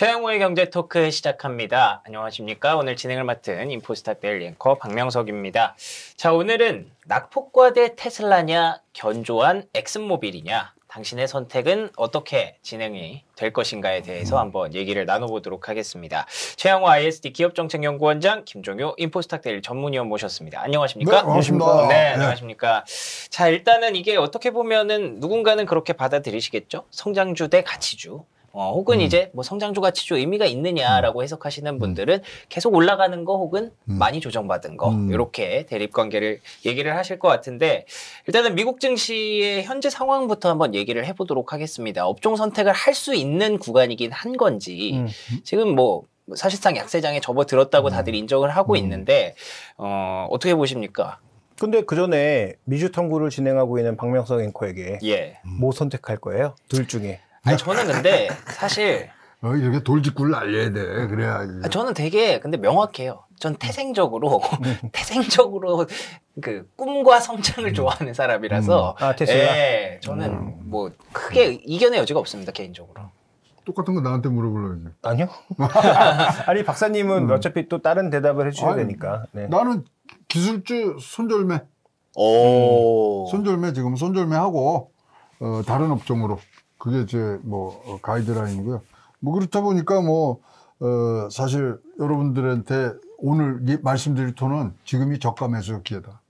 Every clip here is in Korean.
최영호의 경제 토크 시작합니다. 안녕하십니까. 오늘 진행을 맡은 인포스타 벨링커 박명석입니다. 자, 오늘은 낙폭과 대 테슬라냐, 견조한 엑슨모빌이냐, 당신의 선택은 어떻게 진행이 될 것인가에 대해서 한번 얘기를 나눠보도록 하겠습니다. 최영호 ISD 기업정책연구원장 김종효 인포스탁 데일 전문위원 모셨습니다. 안녕하십니까? 네, 반갑습니다. 네, 네, 안녕하십니까? 네. 자, 일단은 이게 어떻게 보면은 누군가는 그렇게 받아들이시겠죠? 성장주 대 가치주. 어, 혹은 음. 이제 뭐 성장주 가치주 의미가 있느냐라고 음. 해석하시는 분들은 계속 올라가는 거 혹은 음. 많이 조정받은 거 음. 이렇게 대립 관계를 얘기를 하실 것 같은데 일단은 미국 증시의 현재 상황부터 한번 얘기를 해보도록 하겠습니다. 업종 선택을 할 수 있는 구간이긴 한 건지 음. 지금 뭐 사실상 약세장에 접어들었다고 음. 다들 인정을 하고 있는데 어, 어떻게 보십니까? 근데 그 전에 미주 탐구를 진행하고 있는 박명석 앵커에게 예. 뭐 선택할 거예요? 둘 중에 아니 저는 근데 사실 어, 이렇게 돌직구를 알려야 돼. 그래야. 지 아, 저는 되게 근데 명확해요. 전 음. 태생적으로 음. 태생적으로 그 꿈과 성장을 음. 좋아하는 사람이라서 음. 아, 예, 저는 음. 뭐 크게 이견의 여지가 없습니다 개인적으로. 똑같은 거 나한테 물어보려고 해. 아니요. 아니 박사님은 음. 어차피 또 다른 대답을 해주셔야 아니, 되니까. 네. 나는 기술주 손절매. 오. 손절매 지금 손절매하고 어, 다른 업종으로 그게 제뭐 어, 가이드라인이고요. 뭐 그렇다 보니까 뭐 어, 사실 여러분들한테 오늘 말씀드릴 톤은 지금이 저가 매수 기회다.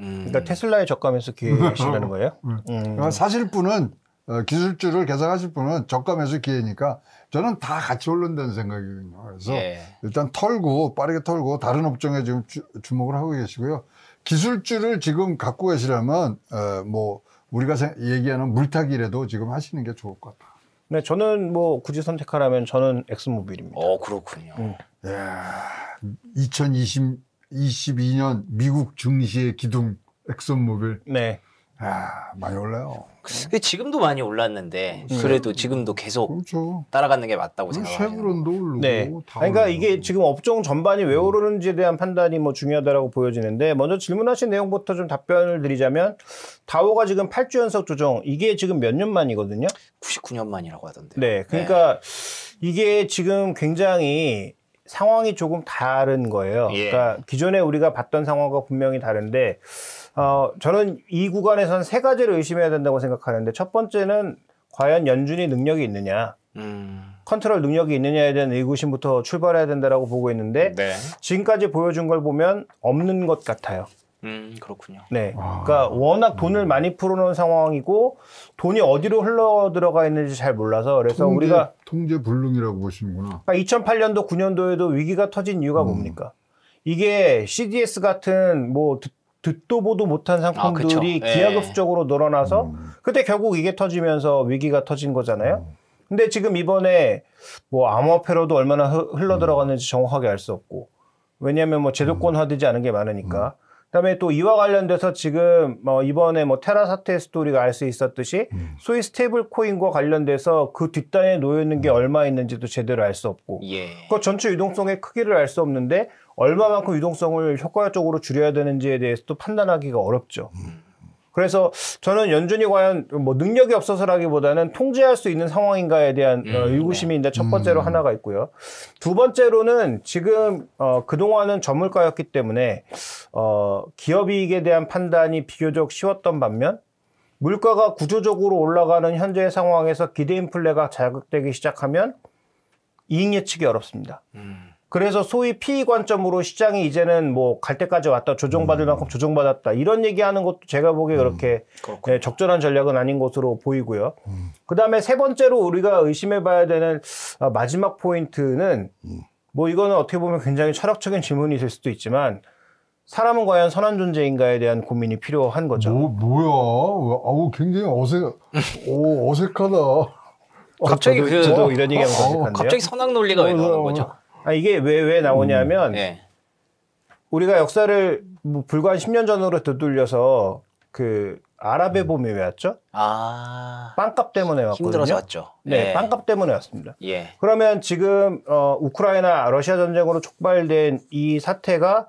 음. 그러니까 테슬라의 저가 매수 기회시라는 어, 거예요? 네. 음. 그러니까 사실 분은 어, 기술주를 계산하실 분은 저가 매수 기회니까 저는 다 같이 올른다는 생각이거든요. 그래서 예. 일단 털고 빠르게 털고 다른 업종에 지금 주, 목을 하고 계시고요. 기술주를 지금 갖고 계시려면 어, 뭐 우리가 얘기하는 물타기라도 지금 하시는 게 좋을 것 같아요. 네, 저는 뭐 굳이 선택하라면 저는 엑스모빌입니다. 어, 그렇군요. 음. 예, 2 0 2 2년 미국 증시의 기둥 엑스모빌. 네. 아, 많이 올라요. 근데 지금도 많이 올랐는데 네. 그래도 지금도 계속 그렇죠. 따라가는 게 맞다고 생각해요. 세브론도 오르고 네. 그러니까 올라요. 이게 지금 업종 전반이 왜 오르는지에 대한 판단이 뭐 중요하다라고 보여지는데 먼저 질문하신 내용부터 좀 답변을 드리자면 다오가 지금 8주 연속 조정 이게 지금 몇 년 만이거든요. 99년 만이라고 하던데. 네. 네. 그러니까 네. 이게 지금 굉장히 상황이 조금 다른 거예요. 예. 그러니까 기존에 우리가 봤던 상황과 분명히 다른데 어, 저는 이 구간에선 세 가지를 의심해야 된다고 생각하는데 첫 번째는 과연 연준이 능력이 있느냐. 음. 컨트롤 능력이 있느냐에 대한 의구심부터 출발해야 된다고 보고 있는데 네. 지금까지 보여준 걸 보면 없는 것 같아요. 음, 그렇군요. 네. 아... 그러니까 워낙 돈을 음. 많이 풀어놓은 상황이고 돈이 어디로 흘러 들어가 있는지 잘 몰라서 그래서 통제, 우리가 통제 불능이라고 보시는구나. 그러니까 2008년도 9년도에도 위기가 터진 이유가 음. 뭡니까? 이게 CDS 같은 뭐 듣도 보도 못한 아, 상품들이 아, 기하급수적으로 늘어나서 음. 그때 결국 이게 터지면서 위기가 터진 거잖아요. 음. 근데 지금 이번에 뭐 암호화폐로도 얼마나 흘러 들어갔는지 음. 정확하게 알 수 없고 왜냐하면 뭐 제도권화되지 음. 않은 게 많으니까. 음. 그다음에 또 이와 관련돼서 지금 뭐 이번에 뭐 테라 사태 스토리가 알 수 있었듯이 소위 스테이블 코인과 관련돼서 그 뒷단에 놓여 있는 게 얼마 있는지도 제대로 알 수 없고 예. 그 전체 유동성의 크기를 알 수 없는데 얼마만큼 유동성을 효과적으로 줄여야 되는지에 대해서도 판단하기가 어렵죠. 그래서 저는 연준이 과연 뭐 능력이 없어서라기보다는 통제할 수 있는 상황인가에 대한 음, 어, 의구심이 이제 첫 번째로 음. 하나가 있고요. 두 번째로는 지금 어, 그동안은 전물가였기 때문에 어, 기업이익에 대한 판단이 비교적 쉬웠던 반면 물가가 구조적으로 올라가는 현재의 상황에서 기대 인플레가 자극되기 시작하면 이익 예측이 어렵습니다. 음. 그래서 소위 피 e 관점으로 시장이 이제는 뭐 갈 때까지 왔다 조정받을 만큼 음. 조정받았다 이런 얘기하는 것도 제가 보기에 음, 그렇게 예, 적절한 전략은 아닌 것으로 보이고요. 음. 그다음에 세 번째로 우리가 의심해봐야 되는 아, 마지막 포인트는 뭐 이거는 어떻게 보면 굉장히 철학적인 질문이 될 수도 있지만 사람은 과연 선한 존재인가에 대한 고민이 필요한 거죠. 뭐, 뭐야? 아우 굉장히 어색, 오, 어색하다. 갑자기 왜도 이런 얘기하면 어, 어색한데요. 갑자기 선악 논리가 왜 나오는 거죠? 아, 이게 왜, 왜 나오냐면, 음, 예. 우리가 역사를 뭐 불과 한 10년 전으로 되돌려서 그 아랍의 음. 봄이 왜 왔죠? 아. 빵값 때문에 왔거든요. 힘들어서 왔죠. 네, 예. 빵값 때문에 왔습니다. 예. 그러면 지금 어 우크라이나 러시아 전쟁으로 촉발된 이 사태가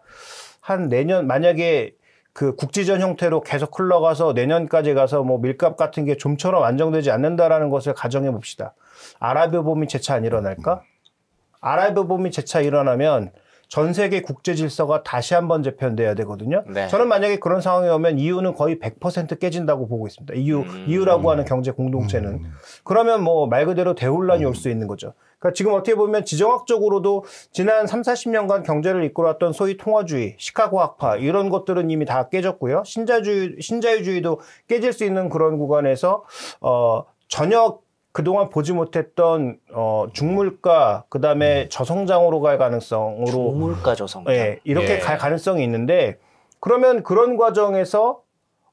한 내년 만약에 그 국지전 형태로 계속 흘러가서 내년까지 가서 뭐 밀값 같은 게 좀처럼 안정되지 않는다라는 것을 가정해 봅시다. 아랍의 봄이 재차 안 일어날까? 음. 아랍여봄이 재차 일어나면 전 세계 국제 질서가 다시 한번 재편돼야 되거든요. 네. 저는 만약에 그런 상황이 오면 이유는 거의 100% 깨진다고 보고 있습니다. 이유, 음. EU라고 하는 경제 공동체는. 음. 그러면 뭐 말 그대로 대혼란이 음. 올수 있는 거죠. 그러니까 지금 어떻게 보면 지정학적으로도 지난 3, 40년간 경제를 이끌어왔던 소위 통화주의, 시카고 학파 이런 것들은 이미 다 깨졌고요. 신자주의 신자유주의도 깨질 수 있는 그런 구간에서 어 전혀 그동안 보지 못했던 어, 중물가 그다음에 음. 저성장으로 갈 가능성으로 중물가 저성장 예, 이렇게 예. 갈 가능성이 있는데 그러면 그런 과정에서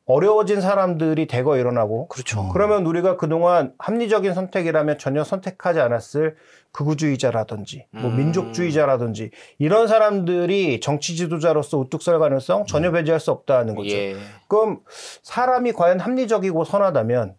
어려워진 사람들이 대거 일어나고 그렇죠. 그러면 우리가 그동안 합리적인 선택이라면 전혀 선택하지 않았을 극우주의자라든지 뭐 음. 민족주의자라든지 이런 사람들이 정치 지도자로서 우뚝 설 가능성 전혀 음. 배제할 수 없다는 거죠. 예. 그럼 사람이 과연 합리적이고 선하다면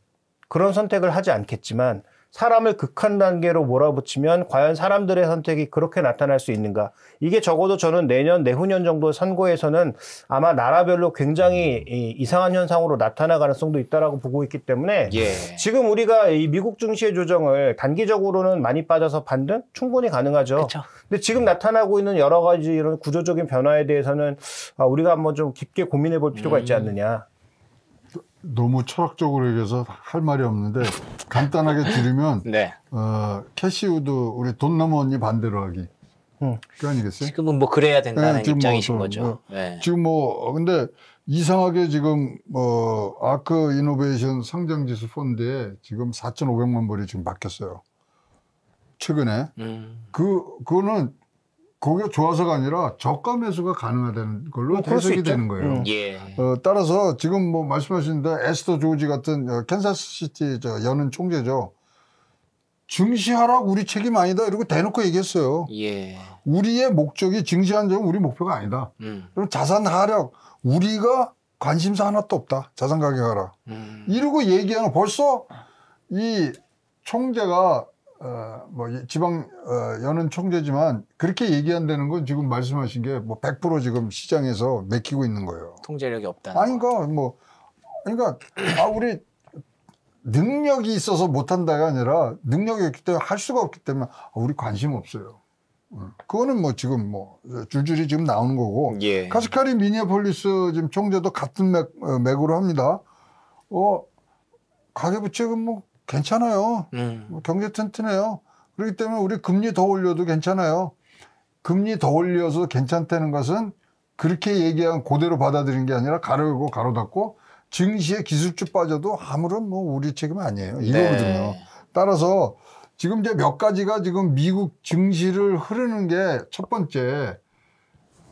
그런 선택을 하지 않겠지만 사람을 극한 단계로 몰아붙이면 과연 사람들의 선택이 그렇게 나타날 수 있는가? 이게 적어도 저는 내년, 내후년 정도 선거에서는 아마 나라별로 굉장히 이상한 현상으로 나타나 가능성도 있다라고 보고 있기 때문에 예. 지금 우리가 이 미국 증시의 조정을 단기적으로는 많이 빠져서 반등 충분히 가능하죠. 그쵸. 근데 지금 나타나고 있는 여러 가지 이런 구조적인 변화에 대해서는 아, 우리가 한번 좀 깊게 고민해 볼 필요가 음. 있지 않느냐. 너무 철학적으로 얘기해서 할 말이 없는데 간단하게 들으면 네. 어, 캐시우드 우리 돈나무 언니 반대로 하기. 응. 그 아니겠어요? 지금은 뭐 그래야 된다는 네, 뭐 입장이신 뭐, 거죠. 뭐, 네. 지금 뭐 근데 이상하게 지금 뭐 아크 이노베이션 상장지수 펀드에 지금 4,500만 불이 지금 맡겼어요. 최근에 음. 그 그거는 거게 좋아서가 아니라 저가 매수가 가능하다는 걸로 뭐 해석이 되는 거예요. 음. 예. 어, 따라서 지금 뭐말씀하시는데 에스터 조지 같은 어, 캔자스시티 저 연은 총재죠. 증시하라 우리 책임 아니다 이러고 대놓고 얘기했어요. 예. 우리의 목적이 증시한 점은 우리 목표가 아니다. 음. 그럼 자산 하락 우리가 관심사 하나도 없다. 자산 가격 하라 음. 이러고 얘기하는 벌써 이 총재가 어, 뭐 지방 어, 여는 총재지만 그렇게 얘기한다는 건 지금 말씀하신 게뭐100% 지금 시장에서 맥히고 있는 거예요. 통제력이 없다는 아니 그러니까 뭐 그러니까 아 우리 능력이 있어서 못한다가 아니라 능력이 없기 때문에 할 수가 없기 때문에 아, 우리 관심 없어요. 그거는 뭐 지금 뭐 줄줄이 지금 나오는 거고 예. 카스카리 미니어폴리스 지금 총재도 같은 맥, 어, 맥으로 합니다. 어 가계부채금 뭐 괜찮아요. 음. 경제 튼튼해요. 그렇기 때문에 우리 금리 더 올려도 괜찮아요. 금리 더 올려서 괜찮다는 것은 그렇게 얘기한 고대로 받아들인 게 아니라 가로고 가로 닫고 증시에 기술주 빠져도 아무런 뭐 우리 책임 아니에요. 네. 이거거든요. 네. 따라서 지금 이제 몇 가지가 지금 미국 증시를 흐르는 게 첫 번째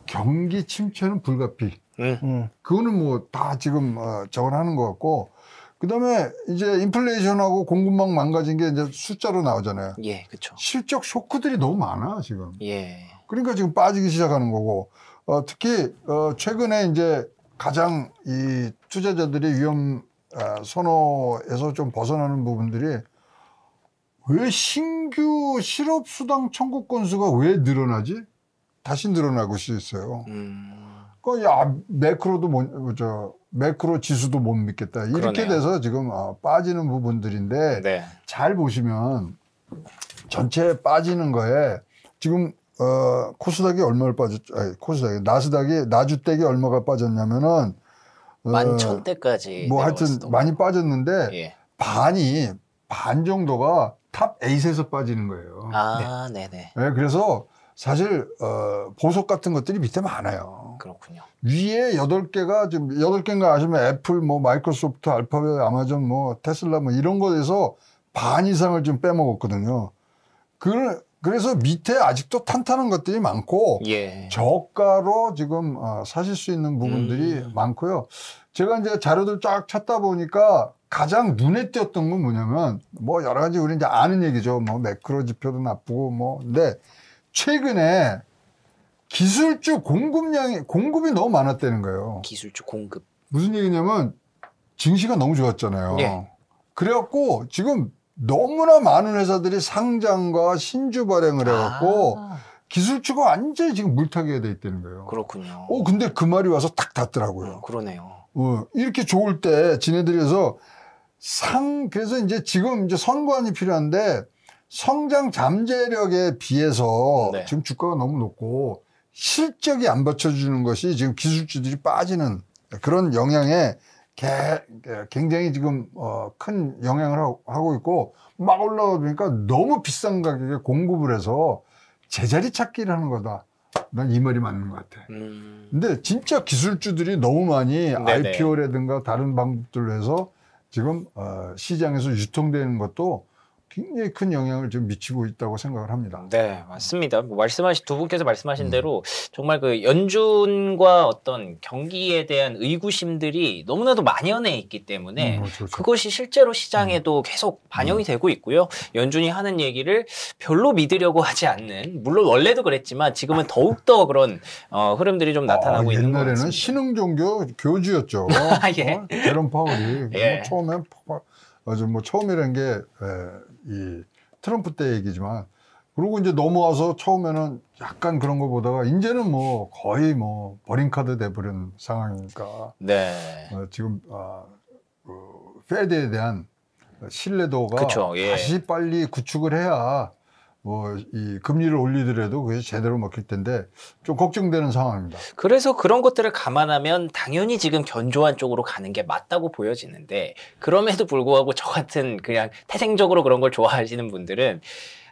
경기 침체는 불가피. 네. 음. 그거는 뭐 다 지금 어, 저걸 하는 것 같고 그다음에 이제 인플레이션하고 공급망 망가진 게 이제 숫자로 나오잖아요. 예, 그렇 실적 쇼크들이 너무 많아 지금. 예. 그러니까 지금 빠지기 시작하는 거고 어, 특히 어, 최근에 이제 가장 이 투자자들이 위험 어, 선호에서 좀 벗어나는 부분들이 왜 신규 실업수당 청구 건수가 왜 늘어나지? 다시 늘어나고 있어요. 음... 그야 매크로도 못저 매크로 지수도 못 믿겠다 이렇게 그러네요. 돼서 지금 어, 빠지는 부분들인데 네. 잘 보시면 전체 빠지는 거에 지금 어, 코스닥이 얼마를 빠졌 아니, 코스닥이 나스닥이 나주댁이 얼마가 빠졌냐면은 어, 만천 대까지 뭐 하여튼 많이 빠졌는데 예. 반이 반 정도가 탑 에잇에서 빠지는 거예요. 아, 네. 네네. 네, 그래서 사실 어, 보석 같은 것들이 밑에 많아요. 그렇군요. 위에 여덟 개가 지금 여덟 개인가 아시면 애플, 뭐 마이크로소프트, 알파벳, 아마존, 뭐 테슬라 뭐 이런 것에서 반 이상을 좀 빼먹었거든요. 그 그래서 밑에 아직도 탄탄한 것들이 많고 예. 저가로 지금 어, 사실 수 있는 부분들이 음. 많고요. 제가 이제 자료들 쫙 찾다 보니까 가장 눈에 띄었던 건 뭐냐면 뭐 여러 가지 우리 이제 아는 얘기죠. 뭐 매크로 지표도 나쁘고 뭐 근데 최근에 기술주 공급량이 공급이 너무 많았다는 거예요. 기술주 공급. 무슨 얘기냐면 증시가 너무 좋았잖아요. 예. 그래갖고 지금 너무나 많은 회사들이 상장과 신주 발행을 해갖고 아. 기술주가 완전히 지금 물타기가 돼 있다는 거예요. 그렇군요. 어 근데 그 말이 와서 딱 닿더라고요. 음, 그러네요. 어, 이렇게 좋을 때 지네들에서 상 그래서 이제 지금 이제 선관이 필요한데 성장 잠재력에 비해서 네. 지금 주가가 너무 높고 실적이 안 받쳐주는 것이 지금 기술주들이 빠지는 그런 영향에 개, 굉장히 지금 어, 큰 영향을 하고 있고 막 올라가 보니까 너무 비싼 가격에 공급을 해서 제자리 찾기를 하는 거다. 난 이 말이 맞는 것 같아. 음. 근데 진짜 기술주들이 너무 많이 네네. IPO라든가 다른 방법들로 해서 지금 어, 시장에서 유통되는 것도 굉장히 큰 영향을 지 미치고 있다고 생각을 합니다. 네, 맞습니다. 뭐 말씀하신 두 분께서 말씀하신 음. 대로 정말 그 연준과 어떤 경기에 대한 의구심들이 너무나도 만연해 있기 때문에 음, 그렇죠, 그렇죠. 그것이 실제로 시장에도 음. 계속 반영이 음. 되고 있고요. 연준이 하는 얘기를 별로 믿으려고 하지 않는 물론 원래도 그랬지만 지금은 더욱 더 그런 어, 흐름들이 좀 아, 나타나고 아, 있는 것 같습니다. 옛날에는 신흥 종교 교주였죠. 아, 예. 어, 제롬 파월이 예. 뭐 처음에 아주 뭐 처음이라는 게이 예, 트럼프 때 얘기지만 그리고 이제 넘어와서 처음에는 약간 그런 거 보다가 이제는 뭐 거의 뭐버린카드 돼버린 상황이니까 네. 어, 지금 아, 그 페드에 대한 신뢰도가 그쵸, 예. 다시 빨리 구축을 해야 뭐이 금리를 올리더라도 그게 제대로 먹힐 텐데 좀 걱정되는 상황입니다. 그래서 그런 것들을 감안하면 당연히 지금 견조한 쪽으로 가는 게 맞다고 보여지는데 그럼에도 불구하고 저 같은 그냥 태생적으로 그런 걸 좋아하시는 분들은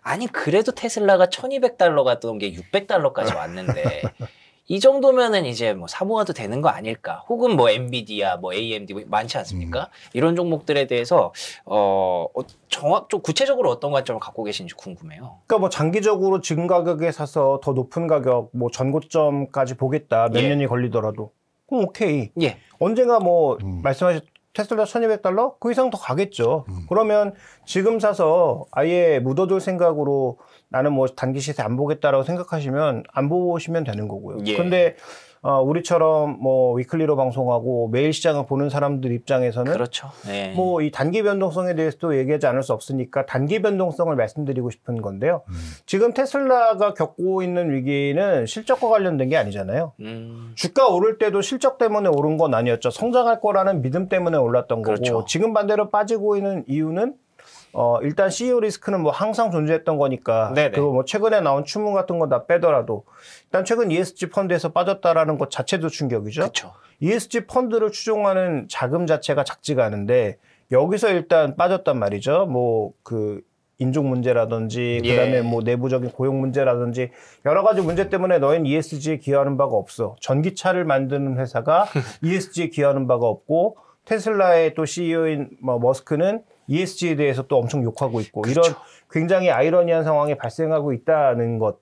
아니 그래도 테슬라가 1200달러 갔던 게 600달러까지 왔는데 이 정도면은 이제 뭐 사모아도 되는 거 아닐까? 혹은 뭐 엔비디아, 뭐 AMD 뭐 많지 않습니까? 음. 이런 종목들에 대해서 어, 어 정확 좀 구체적으로 어떤 관점을 갖고 계신지 궁금해요. 그러니까 뭐 장기적으로 지금 가격에 사서 더 높은 가격, 뭐 전고점까지 보겠다 몇 예. 년이 걸리더라도 그럼 오케이. 예. 언젠가 뭐 음. 말씀하신 테슬라 천이백 달러그 이상 더 가겠죠. 음. 그러면 지금 사서 아예 묻어둘 생각으로 나는 뭐 단기 시세 안 보겠다라고 생각하시면 안 보시면 되는 거고요. 예. 근데 어, 우리처럼 뭐 위클리로 방송하고 매일 시장을 보는 사람들 입장에서는 그렇죠. 네. 예. 뭐이 단기 변동성에 대해서도 얘기하지 않을 수 없으니까 단기 변동성을 말씀드리고 싶은 건데요. 음. 지금 테슬라가 겪고 있는 위기는 실적과 관련된 게 아니잖아요. 음. 주가 오를 때도 실적 때문에 오른 건 아니었죠. 성장할 거라는 믿음 때문에 올랐던 거고 그렇죠. 지금 반대로 빠지고 있는 이유는 어, 일단 CEO 리스크는 뭐 항상 존재했던 거니까. 네네. 그리고 뭐 최근에 나온 추문 같은 건다 빼더라도 일단 최근 ESG 펀드에서 빠졌다라는 것 자체도 충격이죠. 그쵸. ESG 펀드를 추종하는 자금 자체가 작지가 않은데 여기서 일단 빠졌단 말이죠. 뭐 그 인종 문제라든지 예. 그다음에 예. 뭐 내부적인 고용 문제라든지 여러 가지 문제 때문에 너희는 ESG에 기여하는 바가 없어. 전기차를 만드는 회사가 ESG에 기여하는 바가 없고 테슬라의 또 CEO인 뭐 머스크는 ESG에 대해서 또 엄청 욕하고 있고 그렇죠. 이런 굉장히 아이러니한 상황이 발생하고 있다는 것.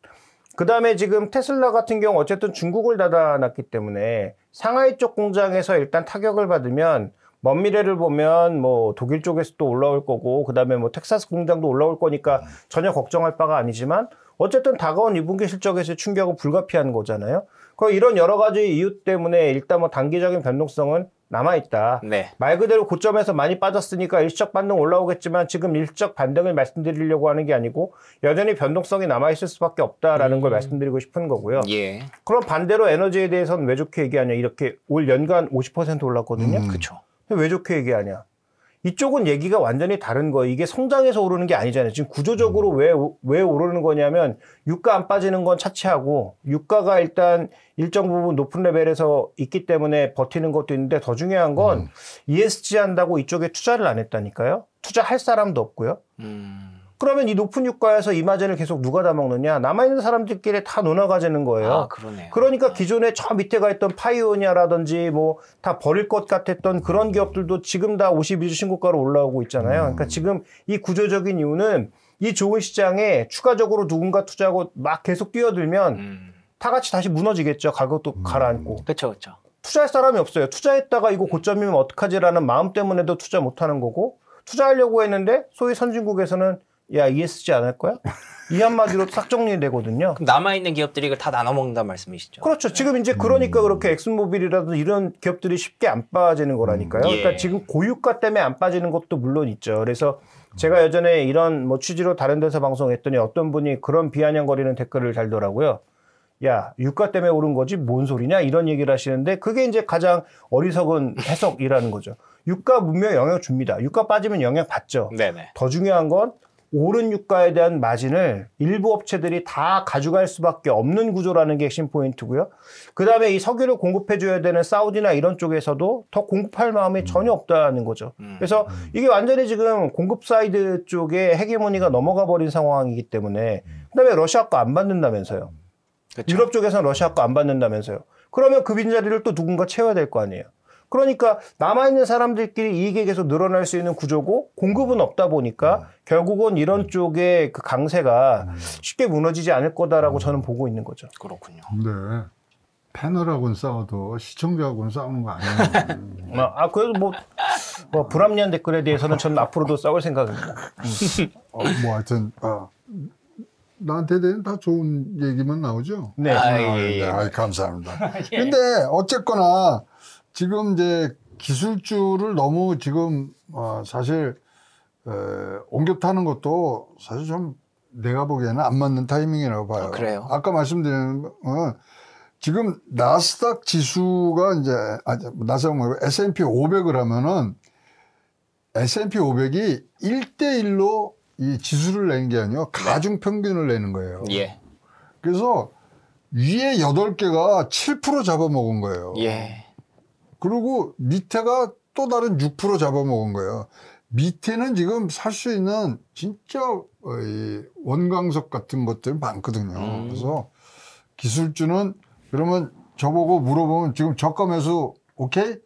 그 다음에 지금 테슬라 같은 경우 어쨌든 중국을 닫아놨기 때문에 상하이 쪽 공장에서 일단 타격을 받으면 먼 미래를 보면 뭐 독일 쪽에서 또 올라올 거고 그 다음에 뭐 텍사스 공장도 올라올 거니까 전혀 걱정할 바가 아니지만 어쨌든 다가온 2분기 실적에서 충격은 불가피한 거잖아요. 그 이런 여러 가지 이유 때문에 일단 뭐 단기적인 변동성은 남아있다. 네. 말 그대로 고점에서 많이 빠졌으니까 일적 반등 올라오겠지만 지금 일적 반등을 말씀드리려고 하는 게 아니고 여전히 변동성이 남아있을 수밖에 없다라는 음. 걸 말씀드리고 싶은 거고요. 예. 그럼 반대로 에너지에 대해서는 왜 좋게 얘기하냐. 이렇게 올 연간 50% 올랐거든요. 음. 그렇죠. 왜 좋게 얘기하냐. 이쪽은 얘기가 완전히 다른 거예요. 이게 성장해서 오르는 게 아니잖아요. 지금 구조적으로 왜, 왜 오르는 거냐면 유가 안 빠지는 건 차치하고 유가가 일단 일정 부분 높은 레벨에서 있기 때문에 버티는 것도 있는데 더 중요한 건 음. ESG 한다고 이쪽에 투자를 안 했다니까요. 투자할 사람도 없고요. 음. 그러면 이 높은 유가에서 이마젠을 계속 누가 다 먹느냐? 남아있는 사람들끼리 다논나 가지는 거예요. 아, 그러네. 그러니까 네. 기존에 저 밑에가 있던 파이오니아라든지 뭐 다 버릴 것 같았던 그런 기업들도 지금 다 52주 신고가로 올라오고 있잖아요. 음. 그러니까 지금 이 구조적인 이유는 이 좋은 시장에 추가적으로 누군가 투자하고 막 계속 뛰어들면 음. 다 같이 다시 무너지겠죠. 가격도 음. 가라앉고. 그렇죠, 그렇죠. 투자할 사람이 없어요. 투자했다가 이거 고점이면 어떡하지라는 마음 때문에도 투자 못하는 거고 투자하려고 했는데 소위 선진국에서는 야 이해 쓰지 않을 거야? 이 한마디로 싹 정리되거든요. 남아 있는 기업들이 이걸 다 나눠 먹는다는 말씀이시죠? 그렇죠. 지금 이제 그러니까 음. 그렇게 엑슨모빌이라든 이런 기업들이 쉽게 안 빠지는 거라니까요. 음. 그러니까 예. 그러니까 지금 고유가 때문에 안 빠지는 것도 물론 있죠. 그래서 제가 예전에 이런 뭐 취지로 다른 데서 방송했더니 어떤 분이 그런 비아냥거리는 댓글을 달더라고요. 야, 유가 때문에 오른 거지 뭔 소리냐 이런 얘기를 하시는데 그게 이제 가장 어리석은 해석이라는 거죠. 유가 분명 영향 줍니다. 유가 빠지면 영향 받죠. 네네. 더 중요한 건 오른 유가에 대한 마진을 일부 업체들이 다 가져갈 수밖에 없는 구조라는 게 핵심 포인트고요. 그 다음에 이 석유를 공급해줘야 되는 사우디나 이런 쪽에서도 더 공급할 마음이 음. 전혀 없다는 거죠. 음. 그래서 이게 완전히 지금 공급 사이드 쪽에 헤게모니가 넘어가 버린 상황이기 때문에 음. 그 다음에 러시아 거 안 받는다면서요. 그쵸. 유럽 쪽에서는 러시아 거 안 받는다면서요. 그러면 그 빈자리를 또 누군가 채워야 될 거 아니에요. 그러니까 남아있는 사람들끼리 이익이 계속 늘어날 수 있는 구조고 공급은 없다 보니까 음. 결국은 이런 음. 쪽의 그 강세가 음. 쉽게 무너지지 않을 거다라고 저는 보고 있는 거죠. 그렇군요. 네. 패널하고는 싸워도 시청자하고는 싸우는 거 아니에요. 아, 아, 그래도 뭐, 뭐, 불합리한 댓글에 대해서는 저는 앞으로도 싸울 생각입니다. 어, 뭐, 하여튼, 어, 나한테 대한 다 좋은 얘기만 나오죠? 네. 아, 아, 예, 예. 아, 감사합니다. 예. 근데, 어쨌거나, 지금 이제 기술주를 너무 지금 어 사실 어 옮겨 타는 것도 사실 좀 내가 보기에는 안 맞는 타이밍이라고 봐요. 아, 그래요? 아까 말씀드린 건 지금 나스닥 지수가 이제 아 나스닥 말고 S&P 500을 하면은 S&P 500이 1대 1로 이 지수를 내는 게 아니고 네. 가중 평균을 내는 거예요. 예. 그래서 위에 8개가 7% 잡아먹은 거예요. 예. 그리고 밑에가 또 다른 6% 잡아먹은 거예요. 밑에는 지금 살 수 있는 진짜 어, 원광석 같은 것들 이 많거든요. 음. 그래서 기술주는 그러면 저보고 물어보면 지금 저가 매수 오케이?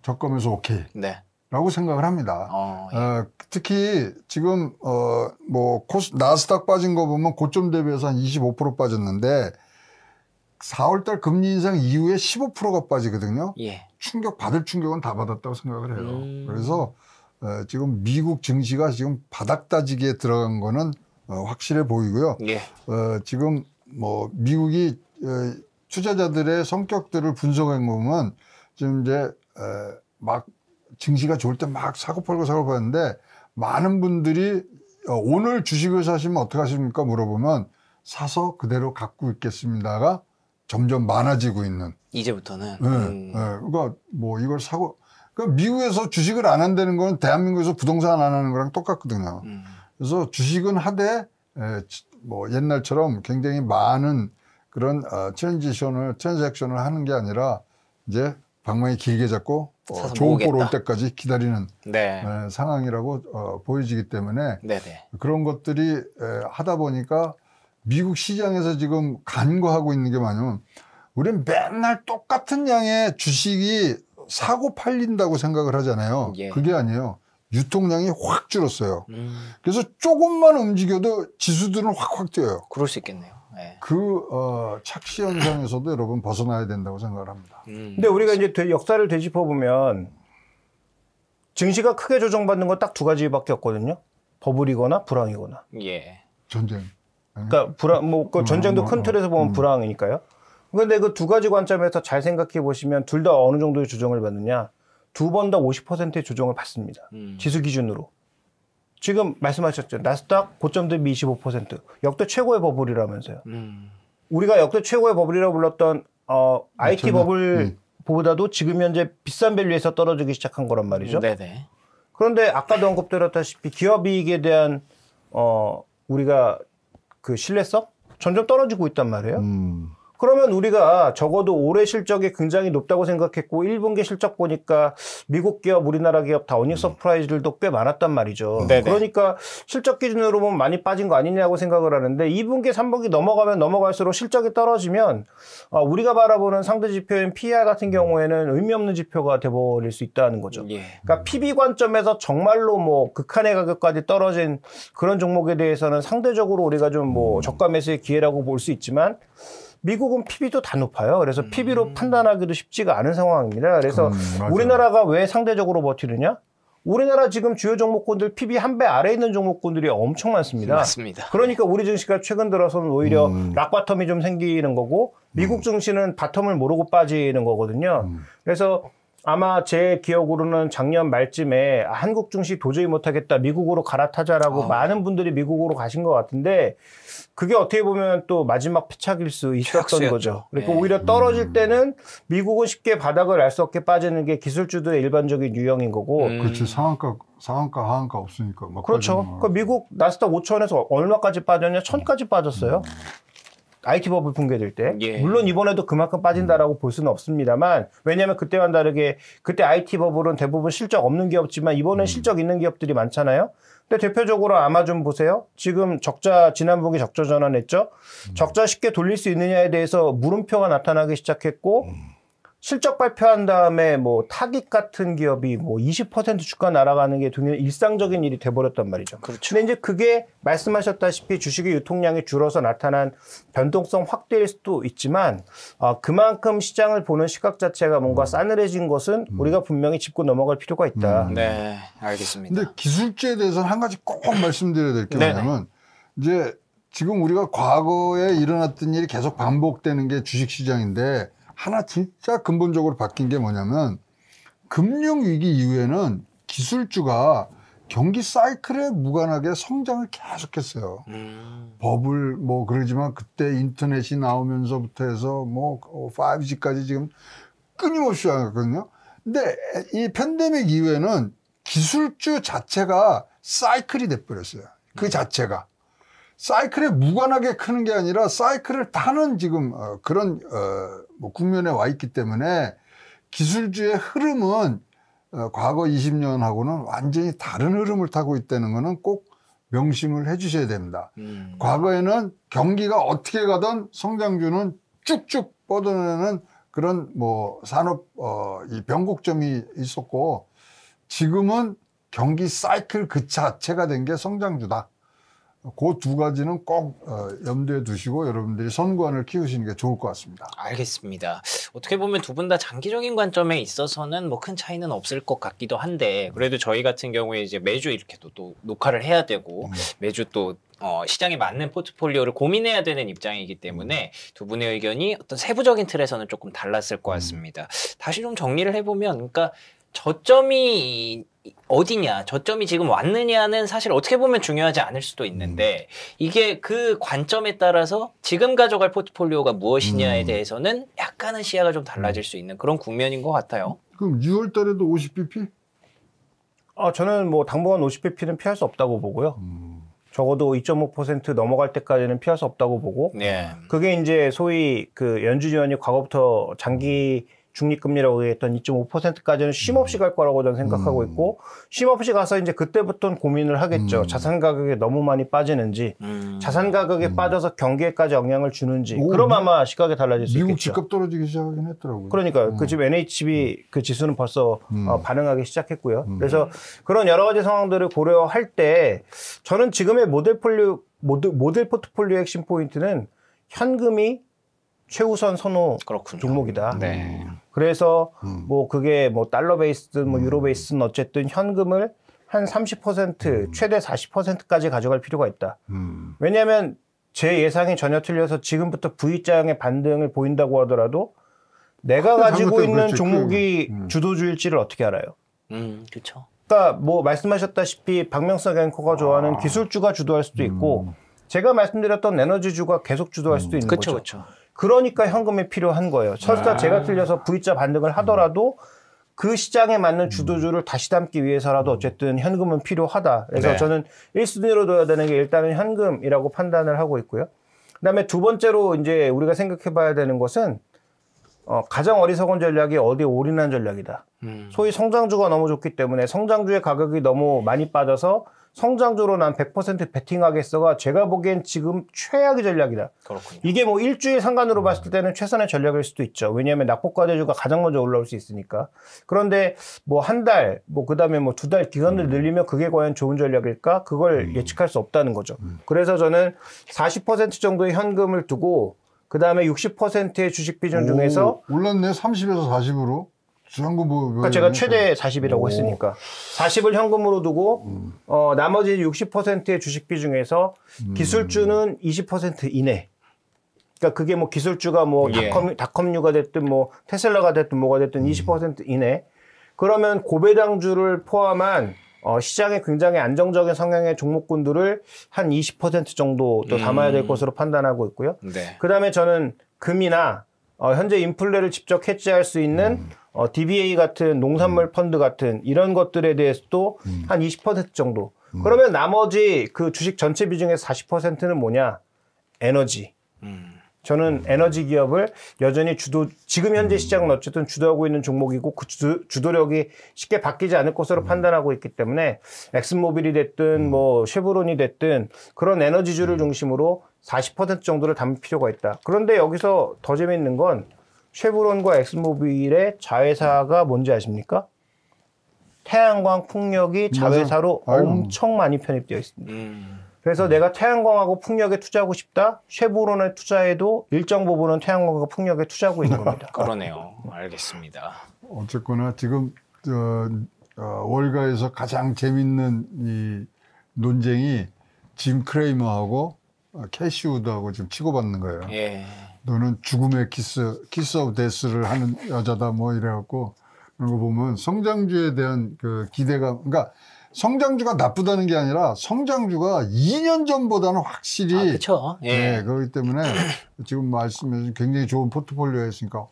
저가 매수 오케이. 네. 라고 생각을 합니다. 어, 예. 어, 특히 지금 어, 뭐 코스, 나스닥 빠진 거 보면 고점 대비해서 한 25% 빠졌는데 4월달 금리 인상 이후에 15%가 빠지거든요. 예. 충격 받을 충격은 다 받았다고 생각을 해요. 음. 그래서 어, 지금 미국 증시가 지금 바닥 다지기에 들어간 거는 어, 확실해 보이고요. 예. 어, 지금 뭐 미국이 어, 투자자들의 성격들을 분석한거면 지금 이제 에, 어, 막 증시가 좋을 때 막 사고 팔고 사고 파는데 많은 분들이 어, 오늘 주식을 사시면 어떻게 하십니까 물어보면 사서 그대로 갖고 있겠습니다가 점점 많아지고 있는. 이제부터는. 네, 음. 네. 그러니까 뭐 이걸 사고 그러니까 미국에서 주식을 안 한다는 건 대한민국에서 부동산 안 하는 거랑 똑같거든요. 음. 그래서 주식은 하되 에, 예, 뭐 옛날처럼 굉장히 많은 그런 어, 트랜지션을 트랜잭션을 하는 게 아니라 이제 방망이 길게 잡고 어, 좋은 볼올 때까지 기다리는 네. 에, 상황이라고 어, 보여지기 때문에 네네. 그런 것들이 에, 하다 보니까 미국 시장에서 지금 간과하고 있는 게 뭐냐면 우리는 맨날 똑같은 양의 주식이 사고 팔린다고 생각을 하잖아요. 예. 그게 아니에요. 유통량이 확 줄었어요. 음. 그래서 조금만 움직여도 지수들은 확확 뛰어요. 그럴 수 있겠네요. 네. 그 어, 착시 현상에서도 여러분 벗어나야 된다고 생각을 합니다. 음. 근데 우리가 이제 역사를 되짚어 보면 증시가 크게 조정받는 건 딱 두 가지밖에 없거든요. 버블이거나 불황이거나. 예. 전쟁. 그러니까 네. 불황 뭐그 음, 전쟁도 음, 큰 틀에서 보면 음. 불황이니까요. 그런데 그 두 가지 관점에서 잘 생각해 보시면 둘 다 어느 정도의 조정을 받느냐? 두번다 50%의 조정을 받습니다. 음. 지수 기준으로. 지금 말씀하셨죠. 나스닥 고점 대비 25%. 역대 최고의 버블이라면서요. 음. 우리가 역대 최고의 버블이라고 불렀던 어 IT 버블 보다도 지금 현재 비싼 밸류에서 떨어지기 시작한 거란 말이죠. 네네. 네. 그런데 아까도 언급드렸다시피 기업 이익에 대한 어 우리가 그 신뢰성 점점 떨어지고 있단 말이에요. 음. 그러면 우리가 적어도 올해 실적이 굉장히 높다고 생각했고 1분기 실적 보니까 미국 기업, 우리나라 기업 다 어닝 음. 서프라이즈들도 꽤 많았단 말이죠. 네네. 그러니까 실적 기준으로 보면 뭐 많이 빠진 거 아니냐고 생각을 하는데 2분기, 3분기 넘어가면 넘어갈수록 실적이 떨어지면 아, 우리가 바라보는 상대 지표인 PER 같은 경우에는 의미 없는 지표가 돼버릴 수 있다는 거죠. 예. 그러니까 PB 관점에서 정말로 뭐 극한의 가격까지 떨어진 그런 종목에 대해서는 상대적으로 우리가 좀 뭐 저가 음. 매수의 기회라고 볼 수 있지만 미국은 PB도 다 높아요. 그래서 음. PB로 판단하기도 쉽지가 않은 상황입니다. 그래서 음, 우리나라가 왜 상대적으로 버티느냐? 우리나라 지금 주요 종목군들 PB 한 배 아래 있는 종목군들이 엄청 많습니다. 맞습니다. 그러니까 우리 증시가 최근 들어서는 오히려 음. 락바텀이 좀 생기는 거고 미국 음. 증시는 바텀을 모르고 빠지는 거거든요. 음. 그래서 아마 제 기억으로는 작년 말쯤에 한국 중시 도저히 못하겠다 미국으로 갈아타자라고 아. 많은 분들이 미국으로 가신 것 같은데 그게 어떻게 보면 또 마지막 패착일 수 있었던 폐악수였죠. 거죠. 그리고 네. 오히려 떨어질 음. 때는 미국은 쉽게 바닥을 알 수 없게 빠지는 게 기술주들의 일반적인 유형인 거고. 음. 그렇지 상한가 상한가 하한가 없으니까. 그렇죠. 그러니까 미국 나스닥 5천에서 얼마까지 빠졌냐? 천까지 빠졌어요. 음. IT 버블 붕괴될 때 예. 물론 이번에도 그만큼 빠진다라고 음. 볼 수는 없습니다만 왜냐하면 그때와는 다르게 그때 IT 버블은 대부분 실적 없는 기업지만 이번엔 음. 실적 있는 기업들이 많잖아요. 근데 대표적으로 아마존 보세요. 지금 적자 지난 분기 적자 전환했죠. 음. 적자 쉽게 돌릴 수 있느냐에 대해서 물음표가 나타나기 시작했고. 음. 실적 발표한 다음에 뭐 타깃 같은 기업이 뭐 20% 주가 날아가는 게 동일 일상적인 일이 돼버렸단 말이죠. 그렇죠. 근데 이제 그게 말씀하셨다시피 주식의 유통량이 줄어서 나타난 변동성 확대일 수도 있지만 어, 그만큼 시장을 보는 시각 자체가 뭔가 음. 싸늘해진 것은 음. 우리가 분명히 짚고 넘어갈 필요가 있다. 음. 네, 알겠습니다. 근데 기술주에 대해서는 한 가지 꼭 말씀드려야 될 게 뭐냐면 이제 지금 우리가 과거에 일어났던 일이 계속 반복되는 게 주식시장인데 하나 진짜 근본적으로 바뀐 게 뭐냐면 금융위기 이후에는 기술주가 경기 사이클에 무관하게 성장을 계속했어요. 음. 버블 뭐 그러지만 그때 인터넷이 나오면서부터 해서 뭐 5G까지 어, 지금 끊임없이 하거든요. 근데 이 팬데믹 이후에는 기술주 자체가 사이클이 돼버렸어요. 그 음. 자체가. 사이클에 무관하게 크는 게 아니라 사이클을 타는 지금 어, 그런 어, 뭐 국면에 와 있기 때문에 기술주의 흐름은 어, 과거 20년하고는 완전히 다른 흐름을 타고 있다는 거는 꼭 명심을 해 주셔야 됩니다. 음. 과거에는 경기가 어떻게 가던 성장주는 쭉쭉 뻗어내는 그런 뭐 산업 어, 이 변곡점이 있었고 지금은 경기 사이클 그 자체가 된 게 성장주다. 그두 가지는 꼭 어, 염두에 두시고 여러분들이 선관을 키우시는 게 좋을 것 같습니다. 알겠습니다. 어떻게 보면 두 분 다 장기적인 관점에 있어서는 뭐 큰 차이는 없을 것 같기도 한데 그래도 저희 같은 경우에 이제 매주 이렇게 또, 또 녹화를 해야 되고 음. 매주 또 어, 시장에 맞는 포트폴리오를 고민해야 되는 입장이기 때문에 음. 두 분의 의견이 어떤 세부적인 틀에서는 조금 달랐을 것 음. 같습니다. 음. 다시 좀 정리를 해보면, 그러니까 저점이 어디냐, 저점이 지금 왔느냐는 사실 어떻게 보면 중요하지 않을 수도 있는데, 음. 이게 그 관점에 따라서 지금 가져갈 포트폴리오가 무엇이냐에 음. 대해서는 약간은 시야가 좀 달라질 음. 수 있는 그런 국면인 것 같아요. 그럼 6월 달에도 50bp? 아, 어, 저는 뭐 당분간 50bp는 피할 수 없다고 보고요. 음. 적어도 2.5% 넘어갈 때까지는 피할 수 없다고 보고, 네. 그게 이제 소위 그 연준 의원이 과거부터 장기 중립금리라고 얘기했던 2.5%까지는 쉼없이 음. 갈 거라고 저는 생각하고 음. 있고 쉼없이 가서 이제 그때부터는 고민을 하겠죠. 음. 자산 가격이 너무 많이 빠지는지 음. 자산 가격이 음. 빠져서 경기에까지 영향을 주는지 오, 그럼 아마 시각이 달라질 수 미국 있겠죠. 미국 집값 떨어지기 시작하긴 했더라고요. 그러니까요. 음. 그 지금 NHB 그 지수는 벌써 어, 반응하기 시작했고요. 그래서 그런 여러 가지 상황들을 고려할 때 저는 지금의 모델 폴리오 모델, 모델 포트폴리오 핵심 포인트는 현금이 최우선 선호 그렇군요. 종목이다. 네. 그래서 음. 뭐 그게 뭐 달러 베이스든 뭐 유로 음. 베이스든 어쨌든 현금을 한 30% 음. 최대 40%까지 가져갈 필요가 있다. 음. 왜냐하면 제 예상이 전혀 틀려서 지금부터 V장의 반등을 보인다고 하더라도 내가 가지고 있는 그랬지, 그렇죠. 종목이 음. 주도주일지를 어떻게 알아요? 음, 그렇죠. 그러니까 뭐 말씀하셨다시피 박명석 앵커가 좋아하는 아. 기술주가 주도할 수도 있고 음. 제가 말씀드렸던 에너지주가 계속 주도할 수도 있는 그쵸, 거죠. 그렇죠. 그러니까 현금이 필요한 거예요. 철수다 아. 제가 틀려서 V자 반등을 하더라도 그 시장에 맞는 주도주를 다시 담기 위해서라도 어쨌든 현금은 필요하다. 그래서 네. 저는 1순위로 둬야 되는 게 일단은 현금이라고 판단을 하고 있고요. 그다음에 두 번째로 이제 우리가 생각해 봐야 되는 것은 어, 가장 어리석은 전략이 어디에 올인한 전략이다. 음. 소위 성장주가 너무 좋기 때문에 성장주의 가격이 너무 많이 빠져서 성장주로 난 100% 베팅하겠어가 제가 보기엔 지금 최악의 전략이다. 그렇군요. 이게 뭐 일주일 상관으로 음. 봤을 때는 최선의 전략일 수도 있죠. 왜냐하면 낙폭과대주가 가장 먼저 올라올 수 있으니까. 그런데 뭐 한 달, 뭐 그다음에 뭐 두 달 기간을 음. 늘리면 그게 과연 좋은 전략일까? 그걸 음. 예측할 수 없다는 거죠. 그래서 저는 40% 정도의 현금을 두고 그다음에 60%의 주식 비중 중에서 올랐네 30에서 40으로. 현금으 뭐 그러니까 제가 최대 40이라고 오. 했으니까 40을 현금으로 두고 음. 어, 나머지 60%의 주식 비중에서 음. 기술주는 20% 이내. 그러니까 그게 뭐 기술주가 뭐 예. 닷컴, 닷컴유가 됐든 뭐 테슬라가 됐든 뭐가 됐든 음. 20% 이내. 그러면 고배당주를 포함한 어, 시장에 굉장히 안정적인 성향의 종목군들을 한 20% 정도 또 담아야 될 음. 것으로 판단하고 있고요. 네. 그 다음에 저는 금이나 어, 현재 인플레를 직접 캐치할 수 있는 음. 어, DBA 같은 농산물 음. 펀드 같은 이런 것들에 대해서도 음. 한20% 정도. 음. 그러면 나머지 그 주식 전체 비중의 40%는 뭐냐? 에너지. 음. 저는 음. 에너지 기업을 여전히 주도 지금 현재 음. 시장은 어쨌든 주도하고 있는 종목이고 그 주도, 력이 쉽게 바뀌지 않을 것으로 판단하고 있기 때문에 엑스모빌이 됐든 뭐 쉐보론이 됐든 그런 에너지주를 중심으로 40% 정도를 담을 필요가 있다. 그런데 여기서 더 재밌는 건 쉐브론과 엑스모빌의 자회사가 뭔지 아십니까? 태양광 풍력이 자회사로 엄청 많이 편입되어 있습니다. 음. 그래서 음. 내가 태양광하고 풍력에 투자하고 싶다. 쉐보론에 투자해도 일정 부분은 태양광과 풍력에 투자하고 있는 겁니다. 그러네요. 알겠습니다. 어쨌거나 지금 어, 어, 월가에서 가장 재밌는 이 논쟁이 짐 크레이머하고 어, 캐시우드하고 지금 치고받는 거예요. 예. 너는 죽음의 키스, 키스 오브 데스를 하는 여자다 뭐 이래갖고 그런 거 보면 성장주에 대한 그 기대감, 그러니까 성장주가 나쁘다는 게 아니라 성장주가 2년 전보다는 확실히 아, 그렇죠. 예. 네, 그렇기 때문에 지금 말씀해주신 굉장히 좋은 포트폴리오였으니까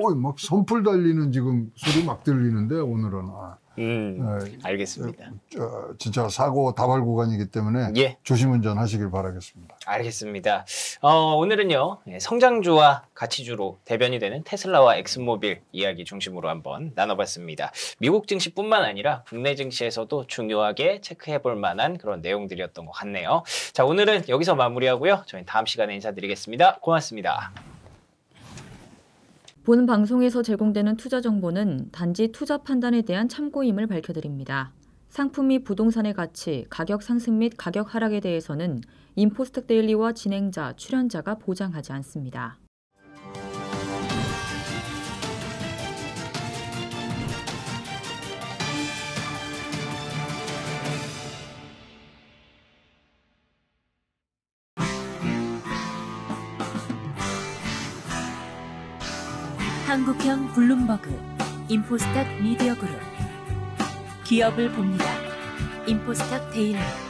오막 선풀 달리는 지금 소리 막 들리는데 오늘은. 아. 음, 어, 알겠습니다. 어, 진짜 사고 다발 구간이기 때문에 예. 조심 운전하시길 바라겠습니다. 알겠습니다. 어, 오늘은요 예, 성장주와 가치주로 대변이 되는 테슬라와 엑스모빌 이야기 중심으로 한번 나눠봤습니다. 미국 증시뿐만 아니라 국내 증시에서도 중요하게 체크해볼 만한 그런 내용들이었던 것 같네요. 자 오늘은 여기서 마무리하고요. 저희 다음 시간에 인사드리겠습니다. 고맙습니다. 본 방송에서 제공되는 투자 정보는 단지 투자 판단에 대한 참고임을 밝혀드립니다. 상품 및 부동산의 가치, 가격 상승 및 가격 하락에 대해서는 인포스텍 데일리와 진행자, 출연자가 보장하지 않습니다. 이재 블룸버그 인포스탁 미디어그룹 기업을 봅니다. 인포스탁 데일리